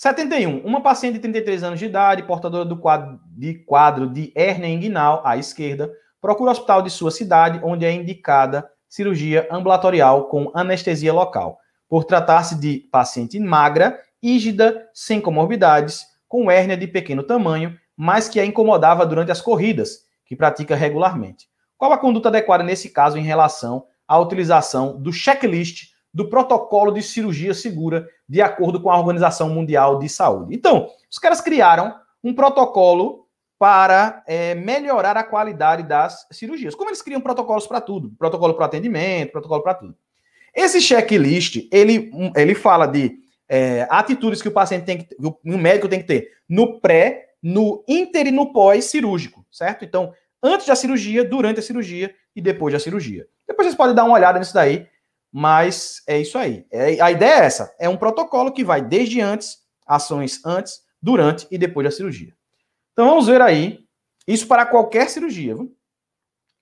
71. Uma paciente de 33 anos de idade, portadora do quadro de, quadro de hérnia inguinal à esquerda, procura o hospital de sua cidade, onde é indicada cirurgia ambulatorial com anestesia local. Por tratar-se de paciente magra, rígida, sem comorbidades, com hérnia de pequeno tamanho, mas que a incomodava durante as corridas, que pratica regularmente. Qual a conduta adequada nesse caso em relação à utilização do checklist do protocolo de cirurgia segura de acordo com a Organização Mundial de Saúde. Então, os caras criaram um protocolo para é, melhorar a qualidade das cirurgias. Como eles criam protocolos para tudo, protocolo para atendimento, protocolo para tudo. Esse checklist, ele, ele fala de é, atitudes que o paciente tem que, o médico tem que ter no pré, no inter e no pós cirúrgico, certo? Então, antes da cirurgia, durante a cirurgia e depois da cirurgia. Depois vocês podem dar uma olhada nisso daí, mas é isso aí. É, a ideia é essa: é um protocolo que vai desde antes, ações antes, durante e depois da cirurgia. Então vamos ver aí. Isso para qualquer cirurgia. Viu?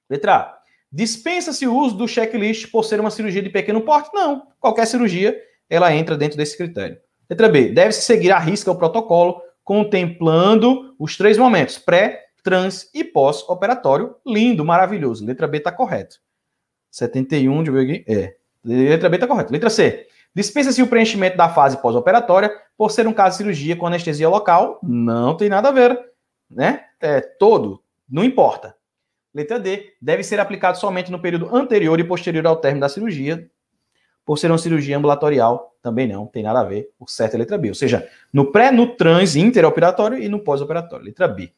Letra A. Dispensa-se o uso do checklist por ser uma cirurgia de pequeno porte? Não. Qualquer cirurgia, ela entra dentro desse critério. Letra B. Deve-se seguir à risca o protocolo, contemplando os três momentos: pré, trans e pós-operatório. Lindo, maravilhoso. Letra B está correto. 71, deixa eu ver aqui. É. Letra B está correta. Letra C. Dispensa-se o preenchimento da fase pós-operatória por ser um caso de cirurgia com anestesia local. Não tem nada a ver, né? É todo, não importa. Letra D. Deve ser aplicado somente no período anterior e posterior ao término da cirurgia. Por ser uma cirurgia ambulatorial, também não tem nada a ver. O certo é letra B. Ou seja, no pré, no trans, interoperatório e no pós-operatório. Letra B.